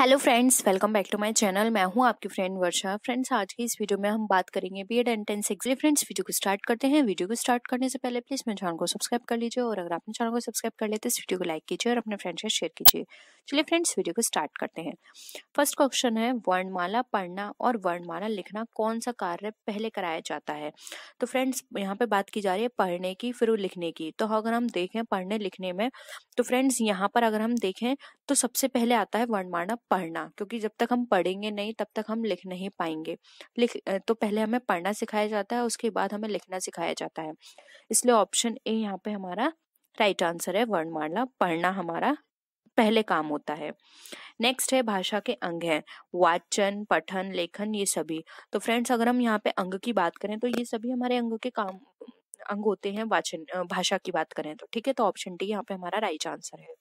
hello friends welcome back to my channel मैं हूं आपकी फ्रेंड वर्षा फ्रेंड्स आज की इस वीडियो में हम बात करेंगे B Ed and ten friends video को स्टार्ट करते हैं वीडियो को स्टार्ट करने से पहले प्लीज़ मेरे चैनल को सब्सक्राइब कर लीजिए और अगर आपने चैनल को सब्सक्राइब कर लिया तो इस वीडियो को लाइक कीजिए और अपने फ्रेंड्स से शेयर कीजिए चलिए फ्रेंड्स वीडियो को स्टार्ट करते हैं फर्स्ट क्वेश्चन है वर्णमाला पढ़ना और वर्णमाला लिखना कौन सा कार्य पहले कराया जाता है तो फ्रेंड्स यहाँ पर बात की जा रही है पढ़ने की फिर लिखने की तो अगर हम देखें पढ़ने लिखने में तो फ्रेंड्स यहाँ पर अगर हम देखें तो सबसे पहले आता है वर्णमाला पढ़ना क्योंकि जब तक हम पढ़ेंगे नहीं तब तक हम लिख नहीं पाएंगे लिख तो पहले हमें पढ़ना सिखाया जाता है उसके बाद हमें लिखना सिखाया जाता है इसलिए ऑप्शन ए यहाँ पे हमारा राइट आंसर है वर्णमाला पढ़ना हमारा पहले काम होता है नेक्स्ट है भाषा के अंग हैं वाचन पठन लेखन ये सभी तो फ्रेंड्स अगर हम यहाँ पे अंग की बात करें तो ये सभी हमारे अंग के काम अंग होते हैं वाचन भाषा की बात करें तो ठीक है तो ऑप्शन डी यहाँ पे हमारा राइट आंसर है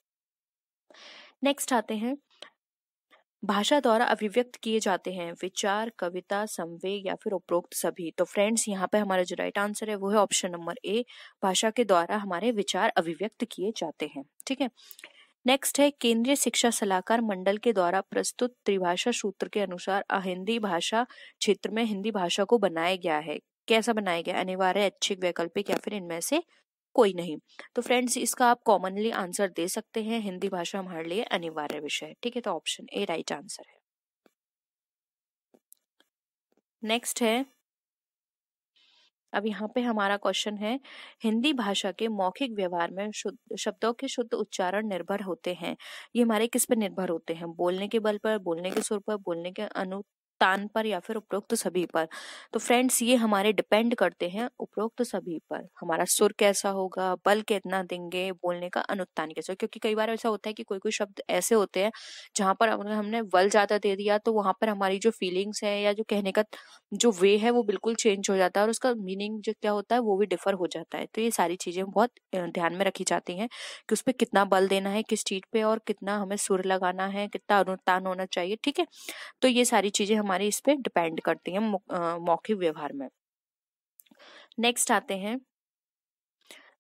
नेक्स्ट आते हैं भाषा द्वारा अभिव्यक्त किए जाते हैं विचार कविता संवेग या फिर उपरोक्त सभी तो फ्रेंड्स यहाँ पे हमारा जो राइट आंसर है वो है ऑप्शन नंबर ए भाषा के द्वारा हमारे विचार अभिव्यक्त किए जाते हैं ठीक है नेक्स्ट है केंद्रीय शिक्षा सलाहकार मंडल के द्वारा प्रस्तुत त्रिभाषा सूत्र के अनुसार हिंदी भाषा क्षेत्र में हिंदी भाषा को बनाया गया है कैसा बनाया गया अनिवार्य ऐच्छिक वैकल्पिक या फिर इनमें से कोई नहीं तो फ्रेंड्स इसका आप कॉमनली आंसर दे सकते हैं हिंदी भाषा हमारे लिए अनिवार्य विषय ठीक है तो ऑप्शन ए राइट आंसर है नेक्स्ट है अब यहाँ पे हमारा क्वेश्चन है हिंदी भाषा के मौखिक व्यवहार में शब्दों के शुद्ध उच्चारण निर्भर होते हैं ये हमारे किस पर निर्भर होते हैं बोलने के बल पर बोलने के सुर पर बोलने के अनु तान पर या फिर उपरोक्त सभी पर तो फ्रेंड्स ये हमारे डिपेंड करते हैं उपरोक्त सभी पर हमारा सुर कैसा होगा बल कितना देंगे बोलने का अनुत्तान कैसा क्योंकि कई बार ऐसा होता है कि कोई कोई शब्द ऐसे होते हैं जहां पर अगर हमने बल ज्यादा दे दिया तो वहां पर हमारी जो फीलिंग्स है या जो कहने का जो वे है वो बिल्कुल चेंज हो जाता है और उसका मीनिंग जो क्या होता है वो भी डिफर हो जाता है तो ये सारी चीजें बहुत ध्यान में रखी जाती हैं कि उस पर कितना बल देना है किस चीज पे और कितना हमें सुर लगाना है कितना अनुत्तान होना चाहिए ठीक है तो ये सारी चीजें हम हमारी इस पर डिपेंड करती है मौखिक व्यवहार में नेक्स्ट आते हैं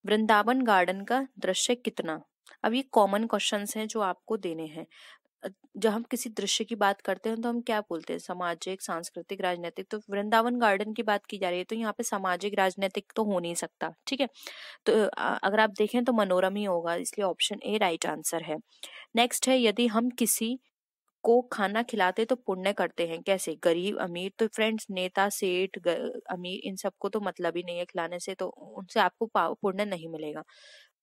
वृंदावन गार्डन का दृश्य कितना अब ये कॉमन क्वेश्चन हैं जो आपको देने हैं जब हम किसी दृश्य की बात करते हैं तो हम क्या बोलते हैं सामाजिक सांस्कृतिक राजनीतिक तो वृंदावन गार्डन की बात की जा रही है तो यहाँ पे सामाजिक राजनीतिक तो हो नहीं सकता ठीक है तो अगर आप देखें तो मनोरम ही होगा इसलिए ऑप्शन ए राइट आंसर है नेक्स्ट है यदि हम किसी को खाना खिलाते तो पुण्य करते हैं कैसे गरीब अमीर तो फ्रेंड्स नेता सेठ अमीर इन सबको तो मतलब ही नहीं है खिलाने से तो उनसे आपको पुण्य नहीं मिलेगा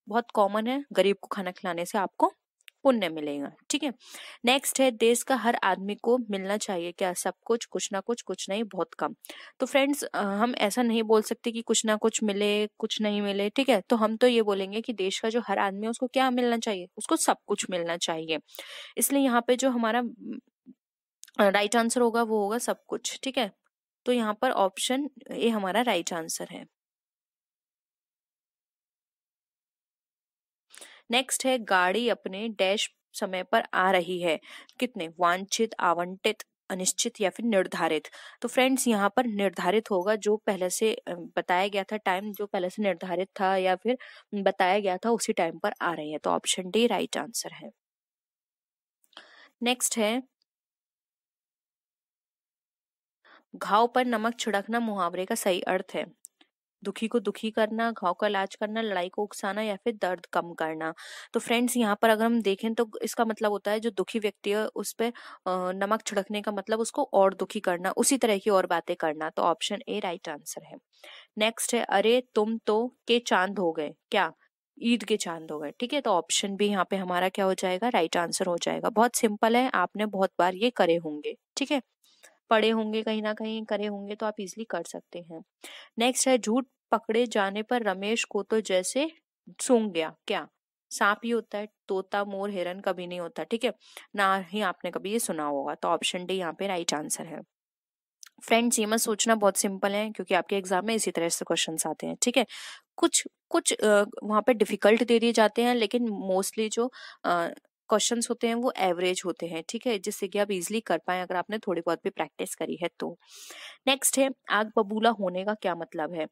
बहुत कॉमन है गरीब को खाना खिलाने से आपको पुण्य मिलेगा ठीक है नेक्स्ट है देश का हर आदमी को मिलना चाहिए क्या सब कुछ कुछ ना कुछ कुछ नहीं बहुत कम तो फ्रेंड्स हम ऐसा नहीं बोल सकते कि कुछ ना कुछ मिले कुछ नहीं मिले ठीक है तो हम तो ये बोलेंगे कि देश का जो हर आदमी है उसको क्या मिलना चाहिए उसको सब कुछ मिलना चाहिए इसलिए यहाँ पे जो हमारा राइट आंसर होगा वो होगा सब कुछ ठीक है तो यहाँ पर ऑप्शन ए हमारा राइट आंसर है नेक्स्ट है गाड़ी अपने डैश समय पर आ रही है कितने वांछित आवंटित अनिश्चित या फिर निर्धारित तो फ्रेंड्स यहाँ पर निर्धारित होगा जो पहले से बताया गया था टाइम जो पहले से निर्धारित था या फिर बताया गया था उसी टाइम पर आ रही है तो ऑप्शन डी राइट आंसर है नेक्स्ट है घाव पर नमक छिड़कना मुहावरे का सही अर्थ है दुखी को दुखी करना घाव का इलाज करना लड़ाई को उकसाना या फिर दर्द कम करना तो फ्रेंड्स यहाँ पर अगर हम देखें तो इसका मतलब होता है जो दुखी व्यक्ति है उस पर नमक छिड़कने का मतलब उसको और दुखी करना उसी तरह की और बातें करना तो ऑप्शन ए राइट आंसर है नेक्स्ट है अरे तुम तो के चांद हो गए क्या ईद के चांद हो गए ठीक है तो ऑप्शन भी यहाँ पे हमारा क्या हो जाएगा राइट आंसर हो जाएगा बहुत सिंपल है आपने बहुत बार ये करे होंगे ठीक है पढ़े होंगे कहीं ना कहीं करे होंगे तो आप इजिली कर सकते हैं नेक्स्ट है झूठ पकड़े जाने पर रमेश को तो जैसे सूंघ गया क्या सांप ही होता है तोता मोर हिरन कभी नहीं होता ठीक है ना ही आपने कभी ये सुना होगा तो ऑप्शन डी यहाँ पे राइट आंसर है फ्रेंड्स ये मत सोचना बहुत सिंपल है क्योंकि आपके एग्जाम में इसी तरह से क्वेश्चन आते हैं ठीक है कुछ कुछ वहाँ पे डिफिकल्ट दे दिए जाते हैं लेकिन मोस्टली जो क्वेश्चन होते हैं वो एवरेज होते हैं ठीक है जिससे कि आप इजिली कर पाए अगर आपने थोड़ी बहुत भी प्रैक्टिस करी है तो नेक्स्ट है आग बबूला होने का क्या मतलब है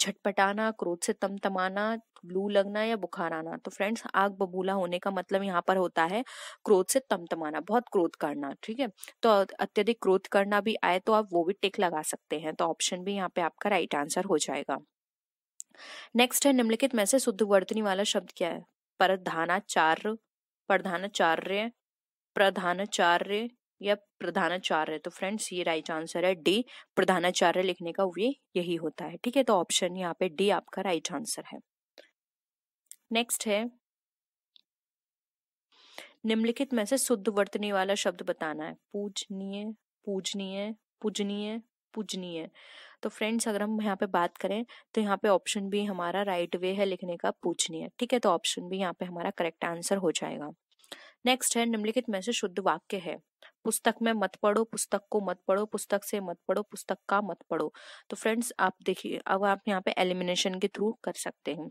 छटपटाना क्रोध से तमतमाना लू लगना या बुखार आना तो फ्रेंड्स आग बबूला होने का मतलब यहाँ पर होता है क्रोध से तमतमाना बहुत क्रोध करना ठीक है तो अत्यधिक क्रोध करना भी आए तो आप वो भी टिक लगा सकते हैं तो ऑप्शन भी यहाँ पे आपका राइट आंसर हो जाएगा नेक्स्ट है निम्नलिखित में से शुद्ध वर्तनी वाला शब्द क्या है प्रधानाचार्य प्रधानाचार्य प्रधानाचार्य या प्रधानाचार्य तो फ्रेंड्स ये राइट आंसर है डी प्रधानाचार्य लिखने का वे यही होता है ठीक है तो ऑप्शन यहाँ पे डी आपका राइट आंसर है नेक्स्ट है निम्नलिखित में से शुद्ध वर्तनी वाला शब्द बताना है पूजनीय पूजनीय पूजनीय पूजनीय तो फ्रेंड्स अगर हम यहाँ पे बात करें तो यहाँ पे ऑप्शन भी हमारा राइट वे है लिखने का पूजनीय ठीक है तो ऑप्शन भी यहाँ पे हमारा करेक्ट आंसर हो जाएगा नेक्स्ट है निम्नलिखित में से शुद्ध वाक्य है पुस्तक में मत पढ़ो पुस्तक को मत पढ़ो पुस्तक से मत पढ़ो पुस्तक का मत पढ़ो तो फ्रेंड्स आप देखिए अब आप यहाँ पे एलिमिनेशन के थ्रू कर सकते हैं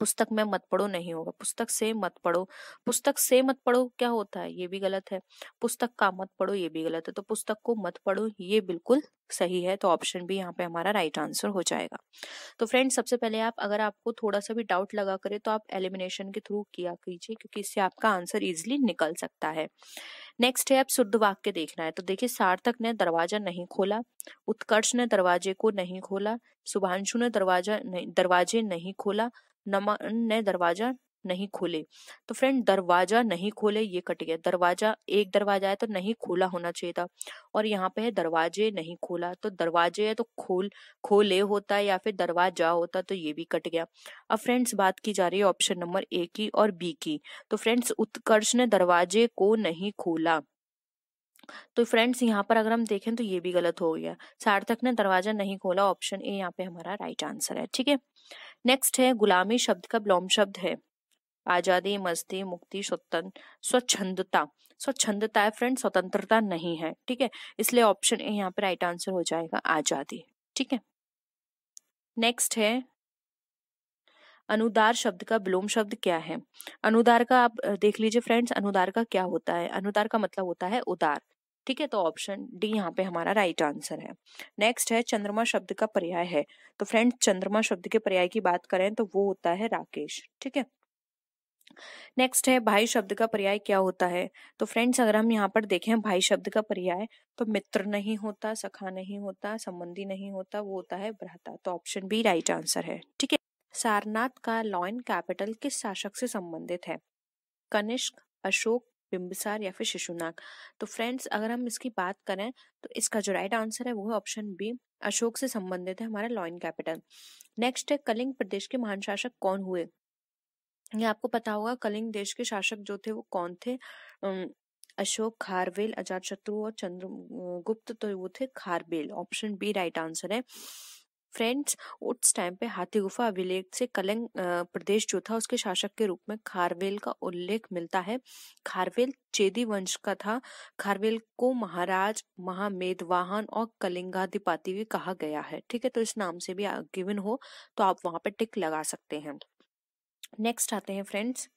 पुस्तक में मत पढ़ो नहीं होगा पुस्तक से मत पढ़ो पुस्तक से मत पढ़ो क्या होता है ये भी गलत है पुस्तक का मत पढ़ो ये भी गलत है तो पुस्तक को मत पढ़ो ये बिल्कुल सही है तो ऑप्शन भी यहाँ पे हमारा राइट आंसर हो जाएगा तो फ्रेंड्स सबसे पहले आप अगर आपको थोड़ा सा भी डाउट लगा करे तो आप एलिमिनेशन के थ्रू किया कीजिए क्योंकि इससे आपका आंसर इजिली निकल सकता है नेक्स्ट है अब शुद्ध वाक्य देखना है तो देखिए सार्थक ने दरवाजा नहीं खोला उत्कर्ष ने दरवाजे को नहीं खोला शुभांशु ने दरवाजा दरवाजे नहीं खोला नमन ने दरवाजा नहीं खोले तो फ्रेंड दरवाजा नहीं खोले ये कट गया दरवाजा एक दरवाजा है तो नहीं खोला होना चाहिए था और यहाँ पे है दरवाजे नहीं खोला तो दरवाजे है तो खोल खोले होता है या फिर दरवाजा होता तो ये भी कट गया अब फ्रेंड्स बात की जा रही है ऑप्शन नंबर ए की और बी की तो फ्रेंड्स उत्कर्ष ने दरवाजे को नहीं खोला तो फ्रेंड्स यहाँ पर अगर हम देखें तो ये भी गलत हो गया सार्थक ने दरवाजा नहीं खोला ऑप्शन ए यहाँ पे हमारा राइट आंसर है ठीक है नेक्स्ट है गुलामी शब्द का ब्लॉम शब्द है आजादी मस्ती मुक्ति स्वतंत्र स्वच्छंदता स्वच्छंदता है फ्रेंड स्वतंत्रता नहीं है ठीक है इसलिए ऑप्शन ए यहाँ पे राइट आंसर हो जाएगा आजादी ठीक है नेक्स्ट है अनुदार शब्द का विलोम शब्द क्या है अनुदार का आप देख लीजिए फ्रेंड्स अनुदार का क्या होता है अनुदार का मतलब होता है उदार ठीक है तो ऑप्शन डी यहाँ पे हमारा राइट आंसर है नेक्स्ट है चंद्रमा शब्द का पर्याय है तो फ्रेंड्स चंद्रमा शब्द के पर्याय की बात करें तो वो होता है राकेश ठीक है नेक्स्ट है भाई शब्द का पर्याय क्या होता है तो फ्रेंड्स अगर हम यहाँ पर देखें भाई शब्द का पर्याय तो मित्र नहीं होता सखा नहीं होता संबंधी नहीं होता वो होता है भ्राता तो ऑप्शन बी राइट आंसर है ठीक है सारनाथ का लॉयन कैपिटल किस शासक से संबंधित है कनिष्क अशोक बिंबसार या फिर शिशुनाग तो फ्रेंड्स अगर हम इसकी बात करें तो इसका जो राइट आंसर है वो है ऑप्शन बी अशोक से संबंधित है हमारा लॉयन कैपिटल नेक्स्ट है कलिंग प्रदेश के महान शासक कौन हुए ये आपको पता होगा कलिंग देश के शासक जो थे वो कौन थे अशोक खारवेल अजात शत्रु और चंद्रगुप्त तो वो थे Kharavela option B right answer है फ्रेंड्स उस टाइम पे हाथी गुफा अभिलेख से कलंग प्रदेश जो था उसके शासक के रूप में खारवेल का उल्लेख मिलता है खारवेल चेदी वंश का था खारवेल को महाराज महामेदवाहन और कलिंगाधिपाति भी कहा गया है ठीक है तो इस नाम से भी गिवन हो तो आप वहां पर टिक लगा सकते हैं नेक्स्ट आते हैं फ्रेंड्स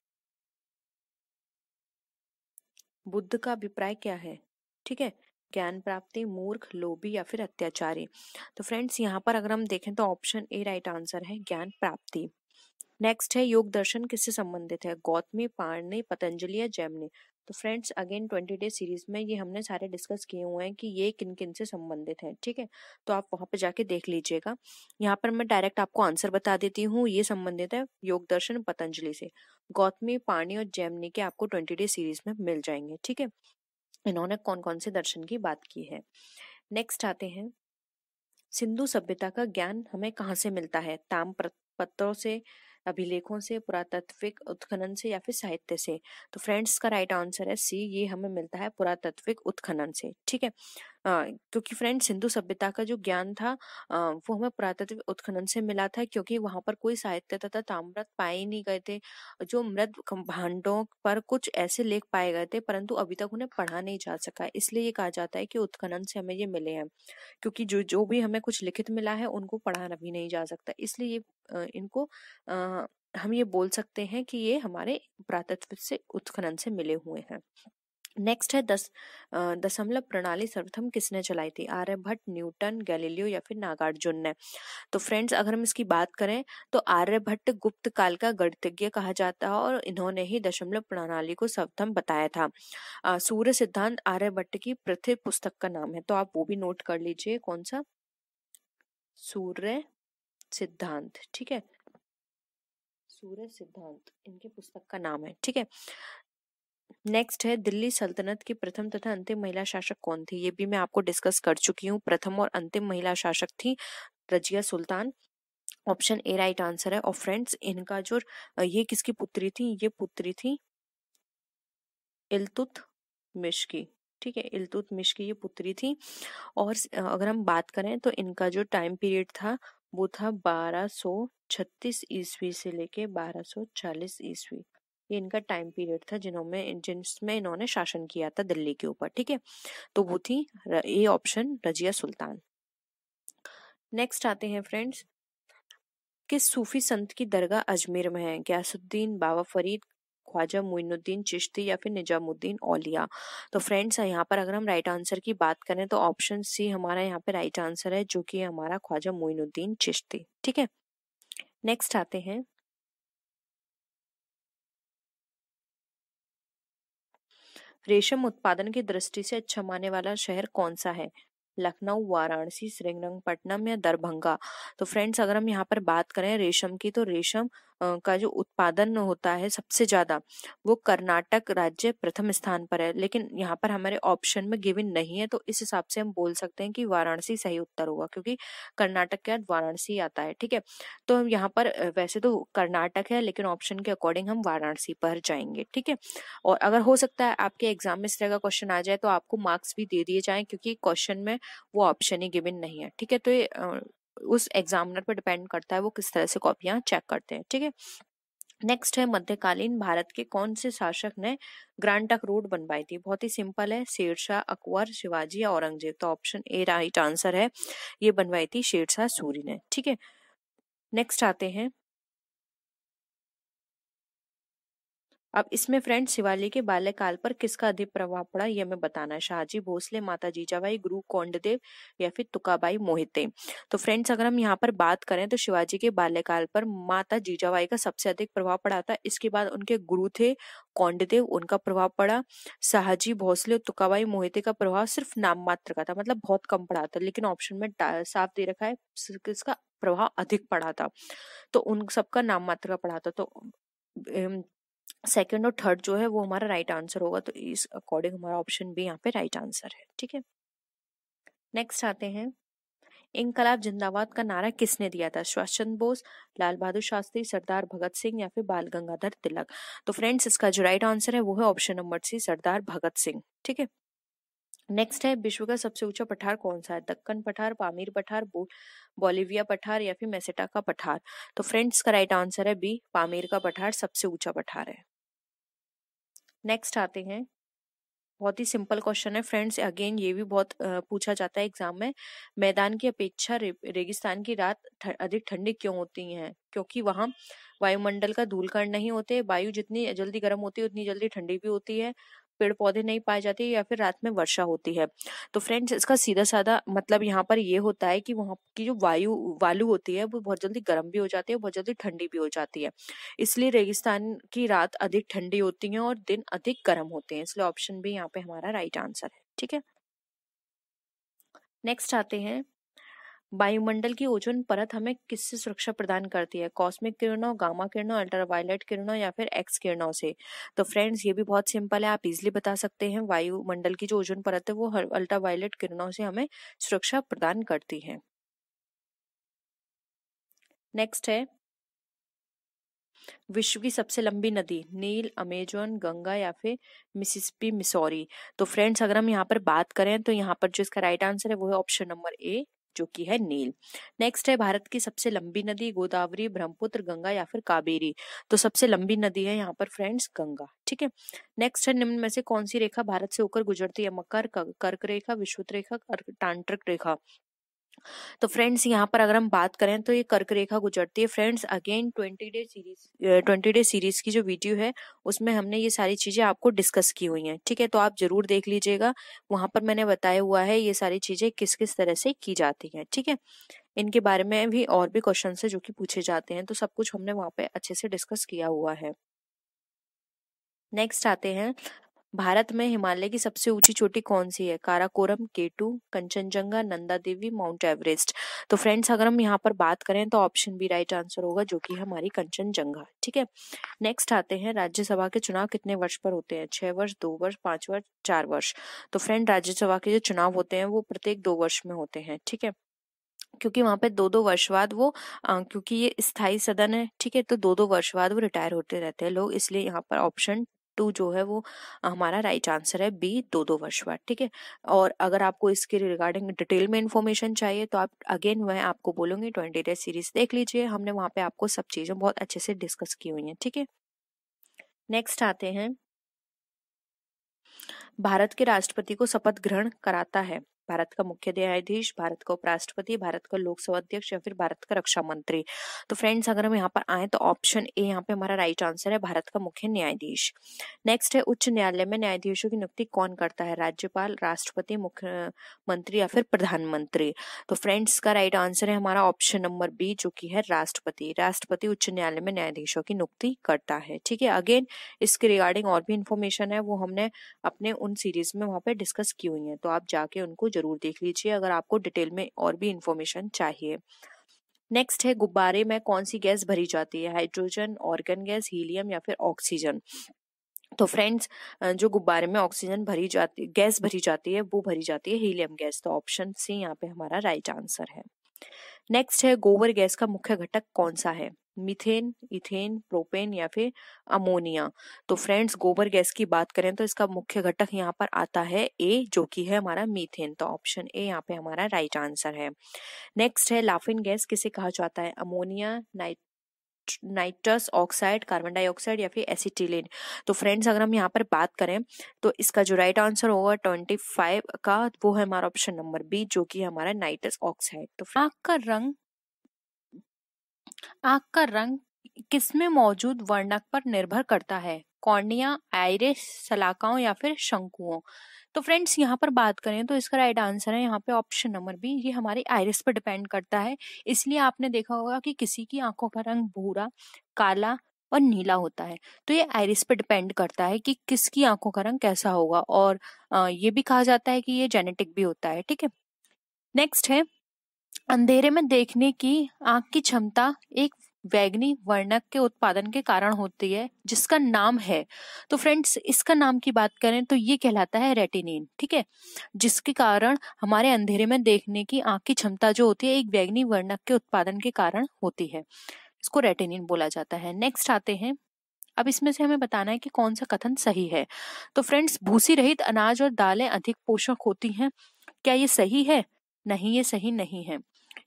बुद्ध का अभिप्राय क्या है ठीक है ज्ञान प्राप्ति मूर्ख लोभी या फिर अत्याचारी तो फ्रेंड्स यहाँ पर अगर हम देखें तो ऑप्शन ए राइट आंसर है ज्ञान प्राप्ति नेक्स्ट है योग दर्शन किससे संबंधित है गौतमी पाणनी पतंजलि या जैमनी तो friends again twenty day series में ये हमने सारे डिस्कस किए हुए हैं कि ये किन किन से संबंधित हैं ठीक है तो आप वहाँ पे जाके देख लीजिएगा यहाँ पर मैं डायरेक्ट आपको आंसर बता देती हूँ ये संबंधित है योग दर्शन पतंजलि से गौतमी पाणी और जैमनी के आपको ट्वेंटी डे सीरीज में मिल जाएंगे ठीक है इन्होंने कौन कौन से दर्शन की बात की है नेक्स्ट आते हैं सिंधु सभ्यता का ज्ञान हमें कहाँ से मिलता है ताम पत्रों से अभिलेखों से पुरातत्विक उत्खनन से या फिर साहित्य से तो फ्रेंड्स का राइट आंसर है सी ये हमें मिलता है पुरातत्विक उत्खनन से ठीक है क्योंकि फ्रेंड सिंधु सभ्यता का जो ज्ञान था वो हमें पुरातत्व उत्खनन से मिला था क्योंकि वहां पर कोई साहित्य तथा ताम्रत पाए नहीं गए थे जो मृत भांडों पर कुछ ऐसे लेख पाए गए थे परंतु अभी तक उन्हें पढ़ा नहीं जा सका इसलिए ये कहा जाता है कि उत्खनन से हमें ये मिले हैं क्योंकि जो जो भी हमें कुछ लिखित मिला है उनको पढ़ा भी नहीं जा सकता इसलिए ये इनको हम ये बोल सकते हैं कि ये हमारे पुरातत्व से उत्खनन से मिले हुए हैं नेक्स्ट है दस दशमलव प्रणाली सर्वप्रथम किसने चलाई थी आर्यभट्ट न्यूटन गैलीलियो या फिर नागार्जुन ने तो फ्रेंड्स अगर हम इसकी बात करें तो आर्यभट्ट गुप्त काल का गणितज्ञ कहा जाता है और इन्होंने ही दशमलव प्रणाली को सर्वप्रथम बताया था सूर्य सिद्धांत आर्यभट्ट की पृथ्वी पुस्तक का नाम है तो आप वो भी नोट कर लीजिए कौन सा सूर्य सिद्धांत ठीक है सूर्य सिद्धांत इनकी पुस्तक का नाम है ठीक है नेक्स्ट है दिल्ली सल्तनत की प्रथम तथा अंतिम महिला शासक कौन थी ये भी मैं आपको डिस्कस कर चुकी हूँ प्रथम और अंतिम महिला शासक थी Razia Sultan option A right answer है और फ्रेंड्स इनका जो ये किसकी पुत्री थी ये पुत्री थी इलतुत मिश की ठीक है इलतुत मिश की ये पुत्री थी और अगर हम बात करें तो इनका जो टाइम पीरियड था वो था 1236 ईस्वी से लेके 1240 ईस्वी ये इनका टाइम पीरियड था जिन्होंने जिसमें इन्होंने शासन किया था दिल्ली के ऊपर ठीक है तो वो थी A option Razia Sultan next आते हैं फ्रेंड्स किस सूफी संत की दरगाह अजमेर में है क्यासुद्दीन बाबा फरीद ख्वाजा मोइनुद्दीन चिश्ती या फिर निजामुद्दीन ओलिया तो फ्रेंड्स यहाँ पर अगर हम राइट आंसर की बात करें तो ऑप्शन सी हमारा यहाँ पे राइट आंसर है जो कि हमारा ख्वाजा मोइनुद्दीन चिश्ती ठीक है नेक्स्ट आते हैं रेशम उत्पादन की दृष्टि से अच्छा माने वाला शहर कौन सा है लखनऊ वाराणसी श्रीरंगपट्टनम या दरभंगा तो फ्रेंड्स अगर हम यहाँ पर बात करें रेशम की तो रेशम का जो उत्पादन होता है सबसे ज्यादा वो कर्नाटक राज्य प्रथम स्थान पर है लेकिन यहाँ पर हमारे ऑप्शन में गिविन नहीं है तो इस हिसाब से हम बोल सकते हैं कि वाराणसी सही उत्तर होगा क्योंकि कर्नाटक के बाद वाराणसी आता है ठीक है तो हम यहाँ पर वैसे तो कर्नाटक है लेकिन ऑप्शन के अकॉर्डिंग हम वाराणसी पर जाएंगे ठीक है और अगर हो सकता है आपके एग्जाम में इस तरह का क्वेश्चन आ जाए तो आपको मार्क्स भी दे दिए जाए क्योंकि क्वेश्चन में वो ऑप्शन ही गिविन नहीं है ठीक है तो ये उस एग्जामिनर पर डिपेंड करता है वो किस तरह से कॉपियां चेक करते हैं ठीक है नेक्स्ट है मध्यकालीन भारत के कौन से शासक ने ग्रांटक रोड बनवाई थी बहुत ही सिंपल है शेरशाह अकबर शिवाजी या औरंगजेब तो ऑप्शन ए राइट आंसर है ये बनवाई थी शेरशाह सूरी ने ठीक है नेक्स्ट आते हैं अब इसमें फ्रेंड शिवाली के बाल्यकाल पर किसका अधिक प्रभाव पड़ा यह मैं बताना शाहजी भोसले माता जीजाबाई गुरु कौंडदेव या फिर तुकाबाई मोहिते तो फ्रेंड्स अगर हम यहाँ पर बात करें तो शिवाजी के बाल्यकाल पर माता जीजाबाई का सबसे अधिक प्रभाव पड़ा था इसके बाद उनके गुरु थे कौंडदेव उनका प्रभाव पड़ा शाहजी भोसले और तुकाबाई मोहिते का प्रभाव सिर्फ नाम मात्र का था मतलब बहुत कम पड़ा था लेकिन ऑप्शन में साफ दे रखा है किसका प्रभाव अधिक पड़ा था तो उन सबका नाम मात्र का पड़ा था तो सेकेंड और थर्ड जो है वो हमारा राइट right आंसर होगा तो इस अकॉर्डिंग हमारा ऑप्शन बी यहाँ पे राइट आंसर है ठीक है नेक्स्ट आते हैं इनकलाब जिंदाबाद का नारा किसने दिया था सुभाष चंद्र बोस लाल बहादुर शास्त्री सरदार भगत सिंह या फिर बाल गंगाधर तिलक तो फ्रेंड्स इसका जो राइट आंसर है वो है option number C Sardar Bhagat Singh ठीक है नेक्स्ट है विश्व का सबसे ऊंचा पठार कौन सा है दक्कन पठार पामीर पठार बोलिविया पठार या फिर मैसेटा का पठार तो फ्रेंड्स का राइट आंसर है बी पामीर का पठार सबसे ऊंचा पठार है नेक्स्ट आते हैं बहुत ही सिंपल क्वेश्चन है फ्रेंड्स अगेन ये भी बहुत पूछा जाता है एग्जाम में मैदान की अपेक्षा रे, रेगिस्तान की रात थ, अधिक ठंडी क्यों होती है क्योंकि वहाँ वायुमंडल का धूलकण नहीं होते वायु जितनी जल्दी गर्म होती है उतनी जल्दी ठंडी भी होती है पेड़ पौधे नहीं पाए जाते या फिर रात में वर्षा होती है तो फ्रेंड्स इसका सीधा साधा मतलब यहाँ पर ये होता है कि वहाँ की जो वायु वालू होती है वो बहुत जल्दी गर्म भी हो जाती है बहुत जल्दी ठंडी भी हो जाती है इसलिए रेगिस्तान की रात अधिक ठंडी होती है और दिन अधिक गर्म होते हैं इसलिए ऑप्शन भी यहाँ पे हमारा राइट आंसर है ठीक है नेक्स्ट आते हैं वायुमंडल की ओजोन परत हमें किससे सुरक्षा प्रदान करती है कॉस्मिक किरणों गामा किरणों अल्ट्रावायलेट किरणों या फिर एक्स किरणों से तो फ्रेंड्स ये भी बहुत सिंपल है आप इजिली बता सकते हैं वायुमंडल की जो ओजोन परत है वो अल्ट्रावायलेट किरणों से हमें सुरक्षा प्रदान करती है नेक्स्ट है विश्व की सबसे लंबी नदी नील अमेजोन गंगा या फिर मिसिसिपी मिसौरी तो फ्रेंड्स अगर हम यहाँ पर बात करें तो यहाँ पर जो इसका राइट आंसर है वो है ऑप्शन नंबर ए जो कि है नील नेक्स्ट है भारत की सबसे लंबी नदी गोदावरी ब्रह्मपुत्र गंगा या फिर कावेरी तो सबसे लंबी नदी है यहाँ पर फ्रेंड्स गंगा ठीक है नेक्स्ट है निम्न में से कौन सी रेखा भारत से होकर गुजरती है मकर कर्क रेखा विश्वत रेखा टांट्रिक रेखा तो फ्रेंड्स यहाँ पर अगर हम बात करें तो ये कर्क रेखा गुजरती है friends again twenty day series twenty day series की जो वीडियो है उसमें हमने ये सारी चीजें आपको डिस्कस की हुई हैं ठीक है तो आप जरूर देख लीजिएगा वहां पर मैंने बताया हुआ है ये सारी चीजें किस किस तरह से की जाती हैं ठीक है इनके बारे में भी और भी क्वेश्चन है जो कि पूछे जाते हैं तो सब कुछ हमने वहां पे अच्छे से डिस्कस किया हुआ है नेक्स्ट आते हैं भारत में हिमालय की सबसे ऊंची चोटी कौन सी है Karakoram K two Kanchenjunga Nanda Devi Mount Everest तो फ्रेंड्स अगर हम यहाँ पर बात करें तो ऑप्शन बी राइट आंसर होगा जो कि हमारी कंचनजंगा ठीक है नेक्स्ट आते हैं राज्यसभा के चुनाव कितने वर्ष पर होते हैं छह वर्ष दो वर्ष पांच वर्ष चार वर्ष तो फ्रेंड राज्यसभा के जो चुनाव होते हैं वो प्रत्येक दो वर्ष में होते हैं ठीक है क्योंकि वहां पे दो दो वर्ष बाद वो आ, क्योंकि ये स्थायी सदन है ठीक है तो दो दो वर्ष बाद वो रिटायर होते रहते हैं लोग इसलिए यहाँ पर ऑप्शन टू जो है वो हमारा राइट आंसर है बी दो दो वर्ष बाद ठीक है और अगर आपको इसके रिगार्डिंग डिटेल में इन्फॉर्मेशन चाहिए तो आप अगेन मैं आपको बोलूँगी ट्वेंटी डेज सीरीज देख लीजिए हमने वहाँ पे आपको सब चीज़ें बहुत अच्छे से डिस्कस की हुई हैं ठीक है नेक्स्ट आते हैं भारत के राष्ट्रपति को शपथ ग्रहण कराता है भारत का मुख्य न्यायाधीश भारत का उपराष्ट्रपति भारत का लोकसभा अध्यक्ष या फिर भारत का रक्षा मंत्री तो फ्रेंड्स अगर हम यहाँ पर आए तो ऑप्शन ए यहाँ पे हमारा राइट आंसर है भारत का मुख्य न्यायाधीश नेक्स्ट है उच्च न्यायालय में न्यायाधीशों की नियुक्ति कौन करता है राज्यपाल राष्ट्रपति मुख्य मंत्री या फिर प्रधानमंत्री तो फ्रेंड्स का राइट आंसर है हमारा ऑप्शन नंबर बी जो की है राष्ट्रपति राष्ट्रपति उच्च न्यायालय में न्यायाधीशों की नियुक्ति करता है ठीक है अगेन इसके रिगार्डिंग और भी इन्फॉर्मेशन है वो हमने अपने उन सीरीज में वहां पर डिस्कस की हुई है तो आप जाके उनको जरूर देख लीजिए अगर आपको डिटेल में और भी इंफॉर्मेशन चाहिए नेक्स्ट है गुब्बारे में कौन सी गैस भरी जाती है हाइड्रोजन ऑर्गन गैस हीलियम या फिर ऑक्सीजन तो फ्रेंड्स जो गुब्बारे में ऑक्सीजन भरी जाती गैस भरी जाती है वो भरी जाती है हीलियम गैस तो ऑप्शन सी यहाँ पे हमारा राइट आंसर है नेक्स्ट है गोबर गैस का मुख्य घटक कौन सा है मिथेन इथेन प्रोपेन या फिर अमोनिया तो फ्रेंड्स गोबर गैस की बात करें तो इसका मुख्य घटक यहाँ पर आता है ए जो कि है हमारा मीथेन तो ऑप्शन ए यहाँ पे हमारा राइट आंसर है नेक्स्ट है लाफिन गैस किसे कहा जाता है ammonia nit nitrous oxide carbon dioxide या फिर एसिटिलिन तो फ्रेंड्स अगर हम यहाँ पर बात करें तो इसका जो राइट आंसर होगा ट्वेंटी फाइव का वो है हमारा ऑप्शन नंबर बी जो कि हमारा नाइट्रस ऑक्साइड तो आग का रंग आंख का रंग किसमें मौजूद वर्णक पर निर्भर करता है कॉर्निया आयरिस सलाकाओं या फिर शंकुओं तो फ्रेंड्स यहाँ पर बात करें तो इसका राइट आंसर है यहाँ पे ऑप्शन नंबर बी ये हमारे आयरिस पर डिपेंड करता है इसलिए आपने देखा होगा कि किसी की आंखों का रंग भूरा काला और नीला होता है तो ये आयरिस पर डिपेंड करता है कि किसकी आंखों का रंग कैसा होगा और ये भी कहा जाता है कि ये जेनेटिक भी होता है ठीक है नेक्स्ट है अंधेरे में देखने की आंख की क्षमता एक वैगनी वर्णक के उत्पादन के कारण होती है जिसका नाम है तो फ्रेंड्स इसका नाम की बात करें तो ये कहलाता है रेटिनिन ठीक है जिसके कारण हमारे अंधेरे में देखने की आंख की क्षमता जो होती है एक वैग्नी वर्णक के उत्पादन के कारण होती है इसको रेटिनिन बोला जाता है नेक्स्ट आते हैं अब इसमें से हमें बताना है कि कौन सा कथन सही है तो फ्रेंड्स भूसी रहित अनाज और दालें अधिक पोषक होती हैं क्या ये सही है नहीं ये सही नहीं है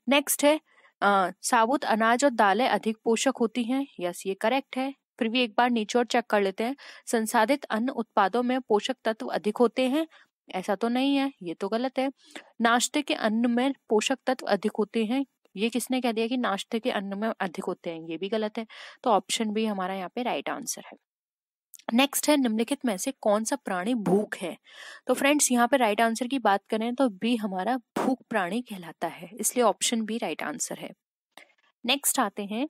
नेक्स्ट है आ, साबुत अनाज और दालें अधिक पोषक होती हैं यस ये करेक्ट है फिर भी एक बार नीचे और चेक कर लेते हैं संसाधित अन्न उत्पादों में पोषक तत्व अधिक होते हैं ऐसा तो नहीं है ये तो गलत है नाश्ते के अन्न में पोषक तत्व अधिक होते हैं ये किसने कह दिया कि नाश्ते के अन्न में अधिक होते हैं ये भी गलत है तो ऑप्शन भी हमारा यहाँ पे राइट आंसर है नेक्स्ट है निम्नलिखित में से कौन सा प्राणी भूख है तो फ्रेंड्स यहाँ पे राइट आंसर की बात करें तो बी हमारा भूख प्राणी कहलाता है इसलिए ऑप्शन बी राइट आंसर है नेक्स्ट आते हैं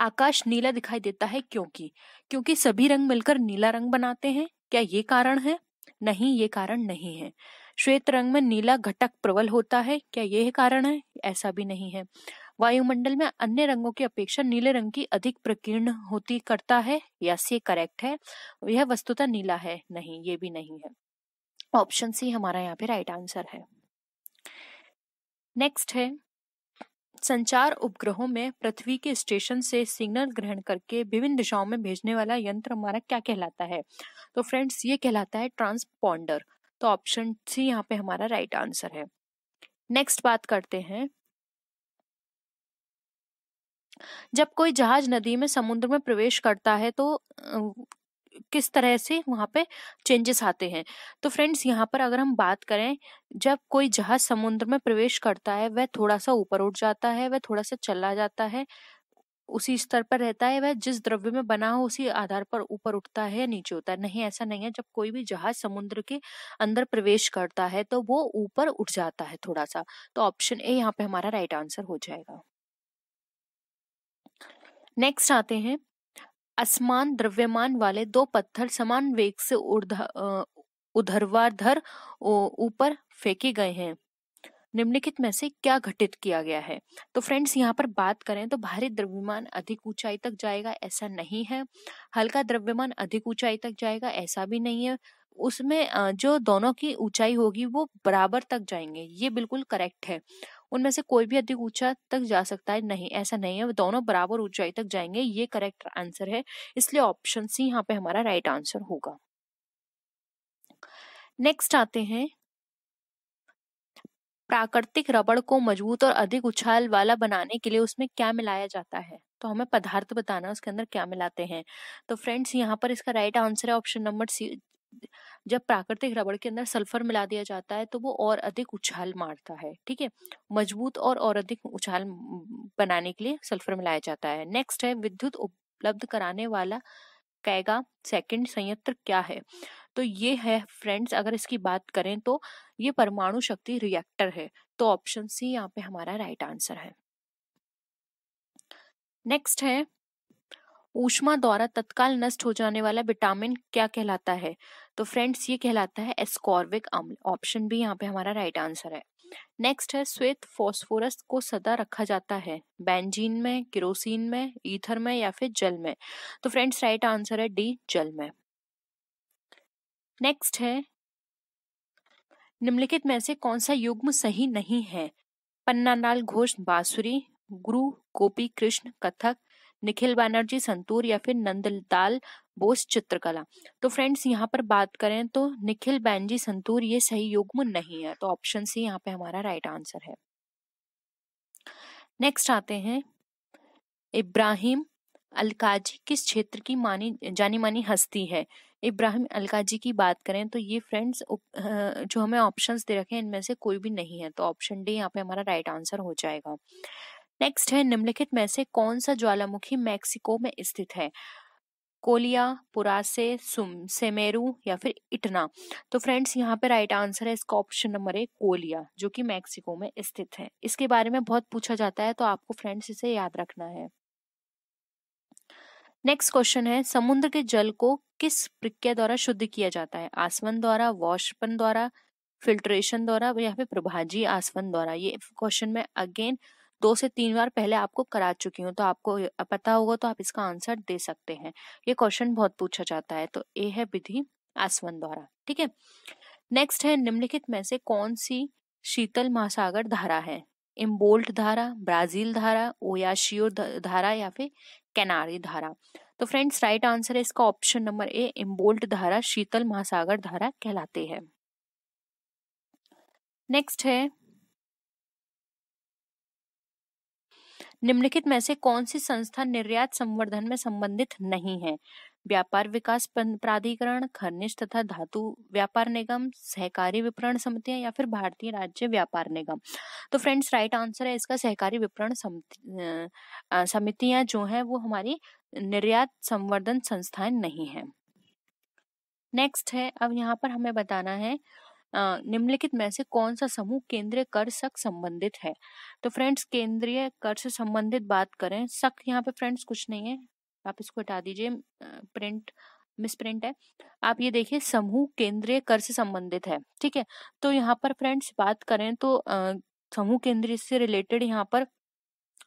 आकाश नीला दिखाई देता है क्योंकि क्योंकि सभी रंग मिलकर नीला रंग बनाते हैं क्या ये कारण है नहीं ये कारण नहीं है श्वेत रंग में नीला घटक प्रबल होता है क्या यह कारण है ऐसा भी नहीं है वायुमंडल में अन्य रंगों की अपेक्षा नीले रंग की अधिक प्रकीर्ण होती करता है यस ये करेक्ट है यह वस्तुतः नीला है नहीं ये भी नहीं है ऑप्शन सी हमारा यहाँ पे राइट आंसर है नेक्स्ट है संचार उपग्रहों में पृथ्वी के स्टेशन से सिग्नल ग्रहण करके विभिन्न दिशाओं में भेजने वाला यंत्र हमारा क्या कहलाता है तो फ्रेंड्स ये कहलाता है ट्रांसपॉन्डर तो ऑप्शन सी यहाँ पे हमारा राइट आंसर है नेक्स्ट बात करते हैं जब कोई जहाज नदी में समुद्र में प्रवेश करता है तो किस तरह से वहाँ पे चेंजेस आते हैं तो फ्रेंड्स यहाँ पर अगर हम बात करें जब कोई जहाज समुद्र में प्रवेश करता है वह थोड़ा सा ऊपर उठ जाता है वह थोड़ा सा चला जाता है उसी स्तर पर रहता है वह जिस द्रव्य में बना हो उसी आधार पर ऊपर उठता है या नीचे होता है नहीं ऐसा नहीं है जब कोई भी जहाज समुद्र के अंदर प्रवेश करता है तो वो ऊपर उठ जाता है थोड़ा सा तो ऑप्शन ए यहाँ पे हमारा राइट आंसर हो जाएगा नेक्स्ट आते हैं असमान द्रव्यमान वाले दो पत्थर समान वेग से उधरवाधर ऊपर फेंके गए हैं निम्नलिखित में से क्या घटित किया गया है तो फ्रेंड्स यहाँ पर बात करें तो भारी द्रव्यमान अधिक ऊंचाई तक जाएगा ऐसा नहीं है हल्का द्रव्यमान अधिक ऊंचाई तक जाएगा ऐसा भी नहीं है उसमें जो दोनों की ऊंचाई होगी वो बराबर तक जाएंगे ये बिल्कुल करेक्ट है उनमें से कोई भी अधिक ऊंचा तक जा सकता है नहीं ऐसा नहीं है दोनों बराबर ऊंचाई तक जाएंगे ये करेक्ट आंसर है इसलिए ऑप्शन सी यहाँ पे हमारा राइट आंसर होगा नेक्स्ट आते हैं प्राकृतिक रबड़ को मजबूत और अधिक उछाल वाला बनाने के लिए उसमें क्या मिलाया जाता है तो हमें पदार्थ बताना है उसके अंदर क्या मिलाते हैं तो फ्रेंड्स यहाँ पर इसका राइट आंसर है ऑप्शन नंबर सी जब प्राकृतिक रबड़ के अंदर सल्फर मिला दिया जाता है तो वो और अधिक उछाल मारता है ठीक है मजबूत और और अधिक उछाल बनाने के लिए सल्फर मिलाया जाता है नेक्स्ट है विद्युत उपलब्ध कराने वाला कैगा सेकंड संयंत्र क्या है तो ये है फ्रेंड्स अगर इसकी बात करें तो ये परमाणु शक्ति रिएक्टर है तो ऑप्शन सी यहाँ पे हमारा राइट आंसर है नेक्स्ट है ऊष्मा द्वारा तत्काल नष्ट हो जाने वाला विटामिन क्या कहलाता है तो फ्रेंड्स ये कहलाता है एस्कॉर्विक अम्ल ऑप्शन भी यहाँ पे हमारा राइट आंसर है नेक्स्ट है श्वेत फॉस्फोरस को सदा रखा जाता है बेंजीन में किरोसिन में ईथर में या फिर जल में तो फ्रेंड्स राइट आंसर है डी जल में नेक्स्ट है निम्नलिखित में से कौन सा युग्म सही नहीं है पन्नालाल घोष बांसुरी गुरु गोपी कृष्ण कथक निखिल बनर्जी संतूर या फिर नंदलाल बोस चित्रकला तो फ्रेंड्स यहाँ पर बात करें तो निखिल बैनजी संतूर ये सही युग्म नहीं है तो ऑप्शन सी यहाँ पे हमारा राइट आंसर है नेक्स्ट आते हैं इब्राहिम अलकाजी किस क्षेत्र की मानी जानी मानी हस्ती है इब्राहिम अलकाजी की बात करें तो ये फ्रेंड्स जो हमें ऑप्शंस दे रखे हैं इनमें से कोई भी नहीं है तो ऑप्शन डी यहाँ पे हमारा राइट आंसर हो जाएगा नेक्स्ट है निम्नलिखित में से कौन सा ज्वालामुखी मैक्सिको में स्थित है कोलिया पुरासे सुम सेमेरू या फिर इटना तो फ्रेंड्स यहाँ पे राइट आंसर है इसका ऑप्शन नंबर ए कोलिया जो कि मैक्सिको में स्थित है इसके बारे में बहुत पूछा जाता है तो आपको फ्रेंड्स इसे याद रखना है नेक्स्ट क्वेश्चन है समुद्र के जल को किस प्रक्रिया द्वारा शुद्ध किया जाता है आसवन द्वारा वॉशपन द्वारा फिल्ट्रेशन द्वारा या फिर प्रभाजी आसवन द्वारा ये क्वेश्चन में अगेन दो से तीन बार पहले आपको करा चुकी हूँ तो आपको पता होगा तो आप इसका आंसर दे सकते हैं ये क्वेश्चन बहुत पूछा जाता है तो ए है विधि आसवन द्वारा ठीक है नेक्स्ट है निम्नलिखित में से कौन सी शीतल महासागर धारा है इम्बोल्ट धारा ब्राजील धारा ओयाशियो धारा या फिर कैनारी धारा तो फ्रेंड्स राइट आंसर है इसका ऑप्शन नंबर ए इम्बोल्ट धारा शीतल महासागर धारा कहलाती है नेक्स्ट है निम्नलिखित में से कौन सी संस्था निर्यात संवर्धन में संबंधित नहीं है व्यापार विकास प्राधिकरण खनिज तथा धातु व्यापार निगम सहकारी विपणन समितियां या फिर भारतीय राज्य व्यापार निगम तो फ्रेंड्स राइट आंसर है इसका सहकारी विपणन समितियां जो हैं वो हमारी निर्यात संवर्धन संस्थाएं नहीं है नेक्स्ट है अब यहाँ पर हमें बताना है निम्नलिखित में से कौन सा समूह केंद्रीय कर सक संबंधित है तो फ्रेंड्स केंद्रीय कर से संबंधित बात करें सक यहाँ पे फ्रेंड्स कुछ नहीं है आप इसको हटा दीजिए प्रिंट मिस प्रिंट है आप ये देखिए समूह केंद्रीय कर से संबंधित है ठीक है तो यहाँ पर फ्रेंड्स बात करें तो समूह केंद्रीय से रिलेटेड यहाँ पर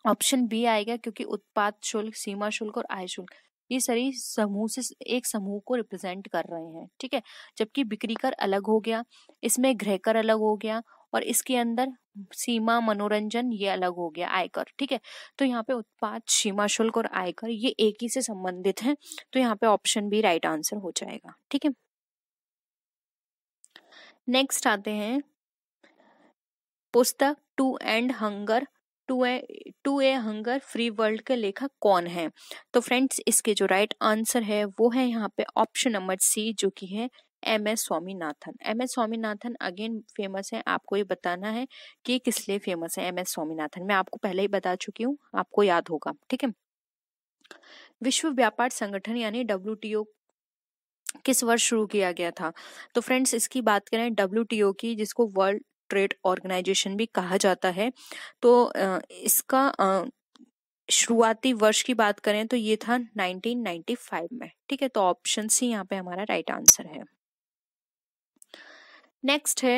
ऑप्शन बी आएगा क्योंकि उत्पाद शुल्क सीमा शुल्क और आय शुल्क ये सारी समूह से एक समूह को रिप्रेजेंट कर रहे हैं ठीक है जबकि बिक्री कर अलग हो गया इसमें गृह कर अलग हो गया और इसके अंदर सीमा मनोरंजन ये अलग हो गया आयकर ठीक है तो यहाँ पे उत्पाद सीमा शुल्क और आयकर ये एक ही से संबंधित है तो यहाँ पे ऑप्शन भी राइट आंसर हो जाएगा ठीक है नेक्स्ट आते हैं पुस्तक to end hunger to a to a hunger free world के लेखक कौन है तो फ्रेंड्स इसके जो राइट right आंसर है वो है यहाँ पे ऑप्शन नंबर सी जो कि है M S Swaminathan M S Swaminathan again famous है आपको ये बताना है कि किस लिए फेमस है एम एस स्वामीनाथन मैं आपको पहले ही बता चुकी हूँ आपको याद होगा ठीक है विश्व व्यापार संगठन यानी डब्ल्यू किस वर्ष शुरू किया गया था तो फ्रेंड्स इसकी बात करें डब्ल्यू की जिसको वर्ल्ड ट्रेड ऑर्गेनाइजेशन भी कहा जाता है तो इसका शुरुआती वर्ष की बात करें तो ये था 1995 में ठीक है तो ऑप्शन सी यहाँ पे हमारा राइट आंसर है नेक्स्ट है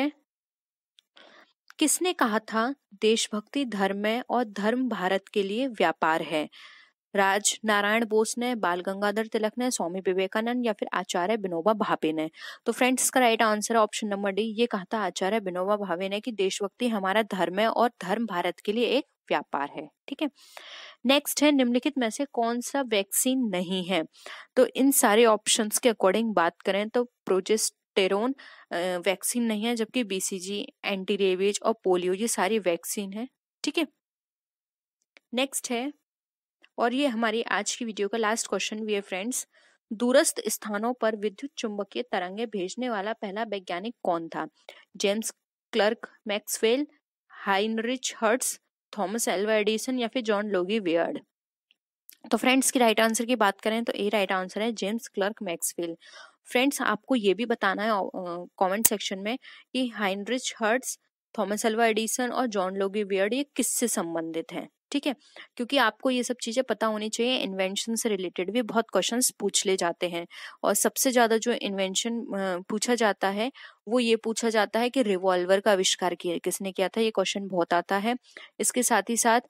किसने कहा था देशभक्ति धर्म है और धर्म भारत के लिए व्यापार है राज नारायण बोस ने बाल गंगाधर तिलक ने स्वामी विवेकानंद या फिर आचार्य विनोबा भावे ने तो फ्रेंड्स इसका right answer option number D ये कहा था आचार्य विनोबा भावे ने कि देशभक्ति हमारा धर्म है और धर्म भारत के लिए एक व्यापार है ठीक है नेक्स्ट है निम्नलिखित में से कौन सा वैक्सीन नहीं है तो इन सारे ऑप्शन के अकॉर्डिंग बात करें तो प्रोजेस्ट टेरोन वैक्सीन नहीं है जबकि बीसीजी एंटी रेवेज और पोलियो ये सारी वैक्सीन है ठीक है नेक्स्ट है और ये हमारी आज की वीडियो का लास्ट क्वेश्चन भी है फ्रेंड्स दूरस्थ स्थानों पर विद्युत चुंबकीय तरंगे भेजने वाला पहला वैज्ञानिक कौन था James Clerk Maxwell Heinrich Hertz Thomas Alva Edison या फिर जॉन लोगी वियर्ड तो फ्रेंड्स की राइट आंसर की बात करें तो ए राइट आंसर है जेम्स क्लर्क मैक्सवेल फ्रेंड्स आपको ये भी बताना है कमेंट सेक्शन में कि Heinrich Hertz Thomas Alva Edison और जॉन लोगी वियर्ड ये किससे संबंधित हैं ठीक है क्योंकि आपको ये सब चीज़ें पता होनी चाहिए इन्वेंशन से रिलेटेड भी बहुत क्वेश्चन पूछ ले जाते हैं और सबसे ज़्यादा जो इन्वेंशन पूछा जाता है वो ये पूछा जाता है कि रिवॉल्वर का आविष्कार किया किसने किया था ये क्वेश्चन बहुत आता है इसके साथ ही साथ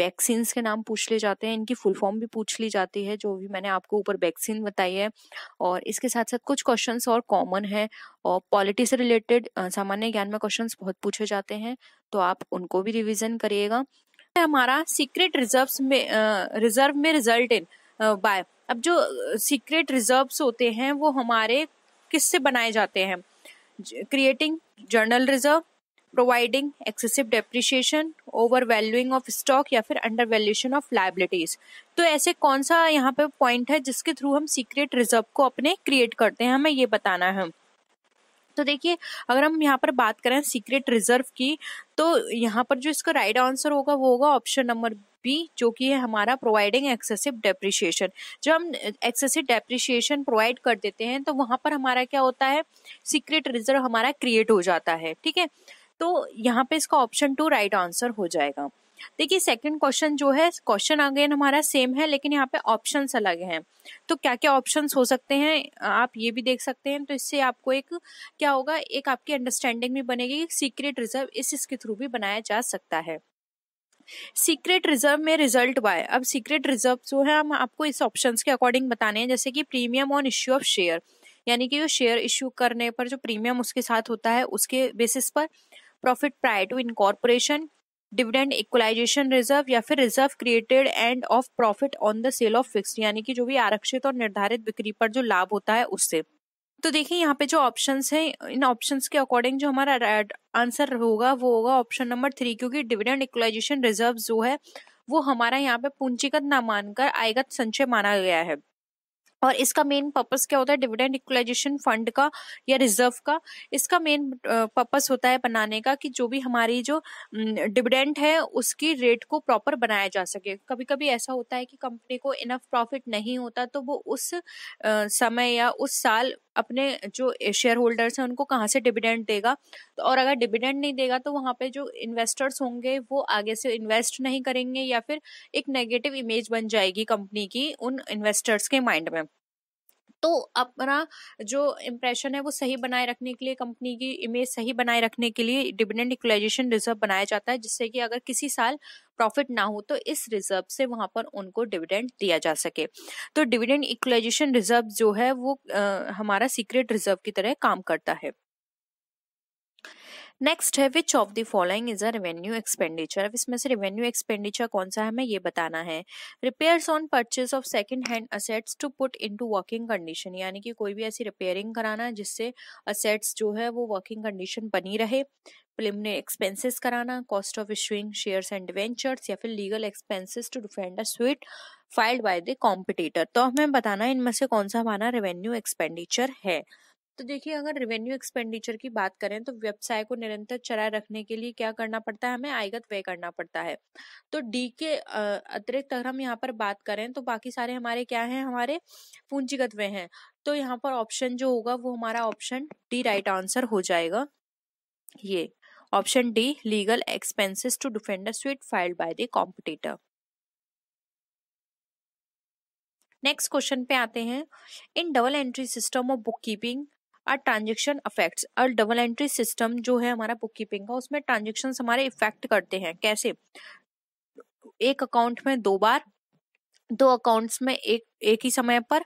वैक्सीन के नाम पूछ ले जाते हैं इनकी फुल फॉर्म भी पूछ ली जाती है जो भी मैंने आपको ऊपर वैक्सीन बताई है और इसके साथ साथ कुछ क्वेश्चन और कॉमन है और पॉलिटी से रिलेटेड सामान्य ज्ञान में क्वेश्चन बहुत पूछे जाते हैं तो आप उनको भी रिविजन करिएगा हमारा सीक्रेट रिजर्व्स में रिजर्व में रिजल्ट इन बाय अब जो सीक्रेट रिजर्व्स होते हैं वो हमारे किससे बनाए जाते हैं creating general reserve providing excessive depreciation over valuing of stock या फिर अंडर वैल्यूशन ऑफ लाइबिलिटीज तो ऐसे कौन सा यहाँ पे पॉइंट है जिसके थ्रू हम सीक्रेट रिजर्व को अपने क्रिएट करते हैं हमें ये बताना है तो देखिए अगर हम यहाँ पर बात करें सीक्रेट रिजर्व की तो यहाँ पर जो इसका राइट आंसर होगा वो होगा ऑप्शन नंबर बी जो कि है हमारा प्रोवाइडिंग एक्सेसिव डेप्रिशिएशन जब हम एक्सेसिव डेप्रिशिएशन प्रोवाइड कर देते हैं तो वहाँ पर हमारा क्या होता है सीक्रेट रिजर्व हमारा क्रिएट हो जाता है ठीक है तो यहाँ पे इसका ऑप्शन टू राइट आंसर हो जाएगा देखिए सेकंड क्वेश्चन जो है क्वेश्चन अगेन हमारा सेम है लेकिन यहाँ पे ऑप्शन अलग हैं तो क्या क्या ऑप्शन हो सकते हैं आप ये भी देख सकते हैं तो इससे आपको एक क्या होगा एक आपकी अंडरस्टैंडिंग भी बनेगी सीक्रेट रिजर्व इस इसके थ्रू भी बनाया जा सकता है सीक्रेट रिजर्व में रिजल्ट वाय अब सीक्रेट रिजर्व जो है हम आपको इस ऑप्शन के अकॉर्डिंग बताने हैं जैसे कि premium on issue of share यानी कि जो शेयर इश्यू करने पर जो प्रीमियम उसके साथ होता है उसके बेसिस पर profit prior to incorporation dividend equalisation reserve या फिर reserve created and of profit on the sale of fix यानी कि जो भी आरक्षित और निर्धारित बिक्री पर जो लाभ होता है उससे तो देखिए यहाँ पे जो ऑप्शंस हैं इन ऑप्शंस के अकॉर्डिंग जो हमारा आंसर होगा वो होगा ऑप्शन नंबर थ्री क्योंकि डिविडेंड इक्वलाइजेशन रिजर्व जो है वो हमारा यहाँ पे पूंजीगत ना मानकर आयगत संचय माना गया है और इसका मेन पर्पस क्या होता है डिविडेंड इक्वलाइजेशन फंड का या रिजर्व का इसका मेन पर्पस होता है बनाने का कि जो भी हमारी जो डिविडेंड है उसकी रेट को प्रॉपर बनाया जा सके कभी कभी ऐसा होता है कि कंपनी को इनफ प्रॉफिट नहीं होता तो वो उस समय या उस साल अपने जो शेयर होल्डर्स हैं उनको कहाँ से डिविडेंड देगा तो और अगर डिविडेंड नहीं देगा तो वहाँ पे जो इन्वेस्टर्स होंगे वो आगे से इन्वेस्ट नहीं करेंगे या फिर एक नेगेटिव इमेज बन जाएगी कंपनी की उन इन्वेस्टर्स के माइंड में तो अपना जो इम्प्रेशन है वो सही बनाए रखने के लिए कंपनी की इमेज सही बनाए रखने के लिए डिविडेंड इक्वलाइजेशन रिजर्व बनाया जाता है जिससे कि अगर किसी साल प्रॉफिट ना हो तो इस रिजर्व से वहां पर उनको डिविडेंड दिया जा सके तो डिविडेंड इक्वलाइजेशन रिजर्व जो है वो आ, हमारा सीक्रेट रिजर्व की तरह काम करता है नेक्स्ट है which of the following is a revenue expenditure अब इसमें से रेवेन्यू एक्सपेंडिचर कौन सा है हमें ये बताना है repairs on purchase of second hand assets to put into working condition यानी कि कोई भी ऐसी रिपेयरिंग कराना है जिससे असेट्स जो है वो वर्किंग कंडीशन बनी रहे प्रिलिमिनरी एक्सपेंसेस कराना cost of issuing shares and ventures या फिर legal expenses to defend a suit filed by the competitor तो हमें बताना है इनमें से कौन सा हमारा रेवेन्यू एक्सपेंडिचर है तो देखिए अगर रेवेन्यू एक्सपेंडिचर की बात करें तो व्यवसाय को निरंतर चलाए रखने के लिए क्या करना पड़ता है हमें आयगत व्यय करना पड़ता है तो डी के अतिरिक्त अगर हम यहाँ पर बात करें तो बाकी सारे हमारे क्या हैं हमारे पूंजीगत व्यय हैं तो यहाँ पर ऑप्शन जो होगा वो हमारा ऑप्शन डी राइट आंसर हो जाएगा ये option D legal expenses to defend a suit filed by the competitor next question पे आते हैं in double entry system of book keeping और ट्रांजेक्शन अफेक्ट्स और डबल एंट्री सिस्टम जो है हमारा बुक कीपिंग का उसमें ट्रांजेक्शन हमारे इफेक्ट करते हैं कैसे एक अकाउंट में दो बार दो अकाउंट्स में एक एक ही समय पर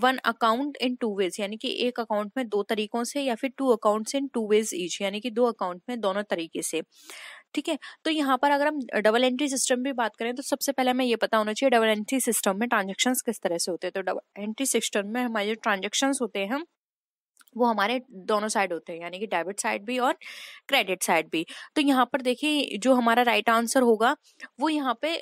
one account in two ways यानी कि एक अकाउंट में दो तरीकों से या फिर two accounts in two ways each यानी कि दो अकाउंट में दोनों तरीके से ठीक है तो यहाँ पर अगर हम डबल एंट्री सिस्टम भी बात करें तो सबसे पहले हमें ये पता होना चाहिए डबल एंट्री सिस्टम में ट्रांजेक्शन किस तरह से होते हैं तो डबल एंट्री सिस्टम में हमारे जो ट्रांजेक्शन होते हैं वो हमारे दोनों साइड होते हैं यानी कि डेबिट साइड भी और क्रेडिट साइड भी तो यहाँ पर देखिए जो हमारा राइट right आंसर होगा वो यहाँ पे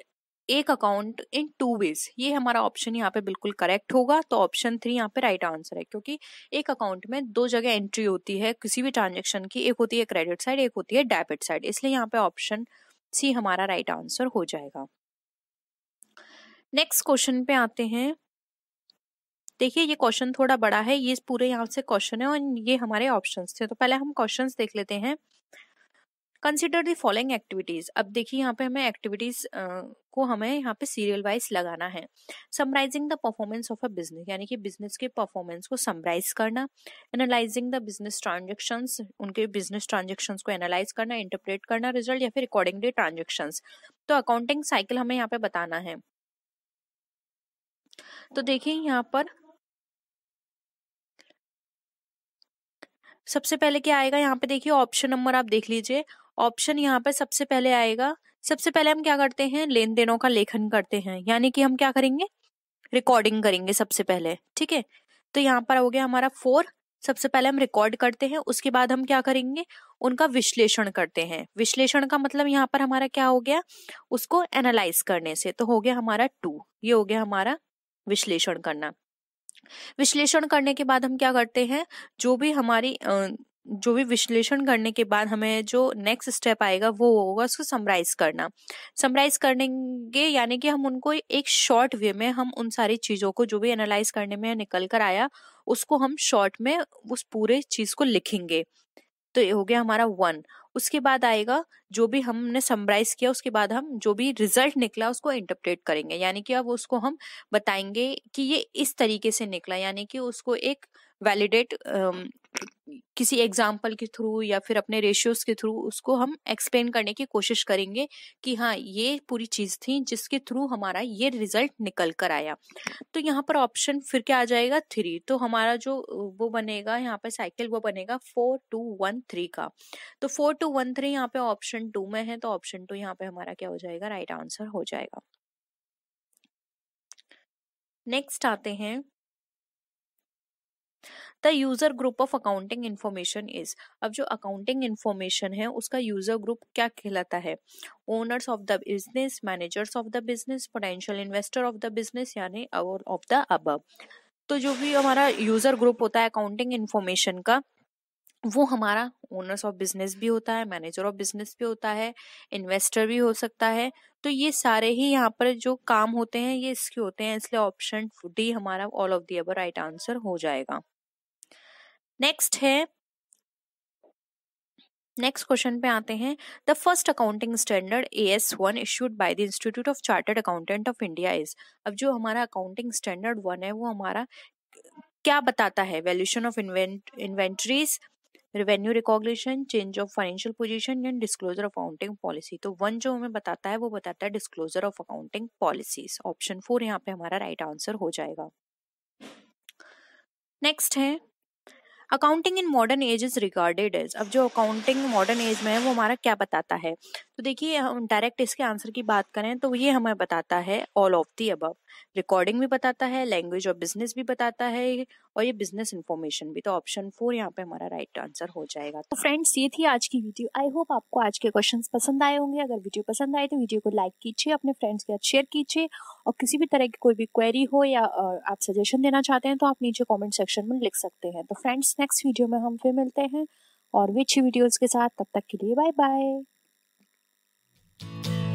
एक अकाउंट इन टू वेज ये हमारा ऑप्शन यहाँ पे बिल्कुल करेक्ट होगा तो ऑप्शन थ्री यहाँ पे राइट आंसर है क्योंकि एक अकाउंट में दो जगह एंट्री होती है किसी भी ट्रांजेक्शन की एक होती है क्रेडिट साइड एक होती है डेबिट साइड इसलिए यहाँ पे ऑप्शन सी हमारा राइट right आंसर हो जाएगा नेक्स्ट क्वेश्चन पे आते हैं देखिए ये क्वेश्चन थोड़ा बड़ा है ये पूरे यहाँ से क्वेश्चन है और ये हमारे ऑप्शन थे तो पहले हम क्वेश्चन देख लेते हैं कंसिडर दी फॉलोइंग एक्टिविटीज अब देखिए यहाँ पे हमें एक्टिविटीज को हमें यहाँ पे सीरियल वाइज लगाना है summarising the performance of a business यानी कि बिजनेस के परफॉर्मेंस को समराइज करना एनालाइजिंग द बिजनेस ट्रांजेक्शन उनके बिजनेस ट्रांजेक्शन को एनालाइज करना इंटरप्रेट करना रिजल्ट या फिर अकॉर्डिंगली ट्रांजेक्शन तो अकाउंटिंग साइकिल हमें यहाँ पे बताना है तो देखिए यहाँ पर सबसे पहले क्या आएगा यहाँ पे देखिए ऑप्शन नंबर आप देख लीजिए ऑप्शन यहाँ पे सबसे पहले आएगा सबसे पहले हम क्या करते हैं लेन देनों का लेखन करते हैं यानी कि हम क्या करेंगे रिकॉर्डिंग करेंगे सबसे पहले ठीक है तो यहाँ पर हो गया हमारा फोर सबसे पहले हम रिकॉर्ड करते हैं उसके बाद हम क्या करेंगे उनका विश्लेषण करते हैं विश्लेषण का मतलब यहाँ पर हमारा क्या हो गया उसको एनालाइज करने से तो हो गया हमारा टू ये हो गया हमारा विश्लेषण करना विश्लेषण करने के बाद हम क्या करते हैं जो भी हमारी जो भी विश्लेषण करने के बाद हमें जो नेक्स्ट स्टेप आएगा वो होगा उसको समराइज करना समराइज करेंगे यानी कि हम उनको एक शॉर्ट वे में हम उन सारी चीज़ों को जो भी एनालाइज करने में निकल कर आया उसको हम शॉर्ट में उस पूरे चीज़ को लिखेंगे तो ये हो गया हमारा वन उसके बाद आएगा जो भी हमने समराइज किया उसके बाद हम जो भी रिजल्ट निकला उसको इंटरप्रेट करेंगे यानी कि अब उसको हम बताएंगे कि ये इस तरीके से निकला यानी कि उसको एक वैलिडेट um, किसी एग्जाम्पल के थ्रू या फिर अपने रेशियोज के थ्रू उसको हम एक्सप्लेन करने की कोशिश करेंगे कि हाँ ये पूरी चीज थी जिसके थ्रू हमारा ये रिजल्ट निकल कर आया तो यहाँ पर ऑप्शन फिर क्या आ जाएगा थ्री तो हमारा जो वो बनेगा यहाँ पे साइकिल वो बनेगा फोर टू वन थ्री का तो फोर टू वन थ्री यहाँ पे ऑप्शन टू में है तो ऑप्शन टू यहाँ पे हमारा क्या हो जाएगा राइट right आंसर हो जाएगा नेक्स्ट आते हैं the user group of accounting information is अब जो अकाउंटिंग इन्फॉर्मेशन है उसका यूजर ग्रुप क्या कहलाता है owners of the business managers of the business potential investor of the business यानी ऑफ द अब तो जो भी हमारा यूजर ग्रुप होता है अकाउंटिंग इन्फॉर्मेशन का वो हमारा ओनर्स ऑफ बिजनेस भी होता है मैनेजर ऑफ बिजनेस भी होता है इन्वेस्टर भी हो सकता है तो ये सारे ही यहाँ पर जो काम होते हैं ये इसके होते हैं इसलिए ऑप्शन डी हमारा ऑल ऑफ दी अब राइट आंसर हो जाएगा नेक्स्ट है नेक्स्ट क्वेश्चन पे आते हैं the first accounting standard A S one issued by the institute of chartered accountant of India is अब जो हमारा अकाउंटिंग स्टैंडर्ड वन है वो हमारा क्या बताता है valuation of inventories revenue recognition change of financial position and disclosure of accounting policy तो वन जो हमें बताता है वो बताता है disclosure of accounting policies option four यहाँ पे हमारा राइट right आंसर हो जाएगा नेक्स्ट है accounting in modern age is regarded as अब जो अकाउंटिंग मॉडर्न एज में है वो हमारा क्या बताता है तो देखिए हम डायरेक्ट इसके आंसर की बात करें तो ये हमें बताता है ऑल ऑफ दी अब रिकॉर्डिंग भी बताता है लैंग्वेज और बिजनेस भी बताता है और ये बिजनेस इन्फॉर्मेशन भी तो ऑप्शन फोर यहाँ पे हमारा राइट आंसर हो जाएगा तो फ्रेंड्स ये थी आज की वीडियो आई होप आपको आज के क्वेश्चन पसंद आए होंगे अगर वीडियो पसंद आए तो वीडियो को लाइक कीजिए अपने फ्रेंड्स के साथ शेयर कीजिए और किसी भी तरह की कोई भी क्वेरी हो या आप सजेशन देना चाहते हैं तो आप नीचे कॉमेंट सेक्शन में लिख सकते हैं तो फ्रेंड्स नेक्स्ट वीडियो में हम फिर मिलते हैं और भी अच्छी वीडियोज़ के साथ तब तक के लिए बाय बाय you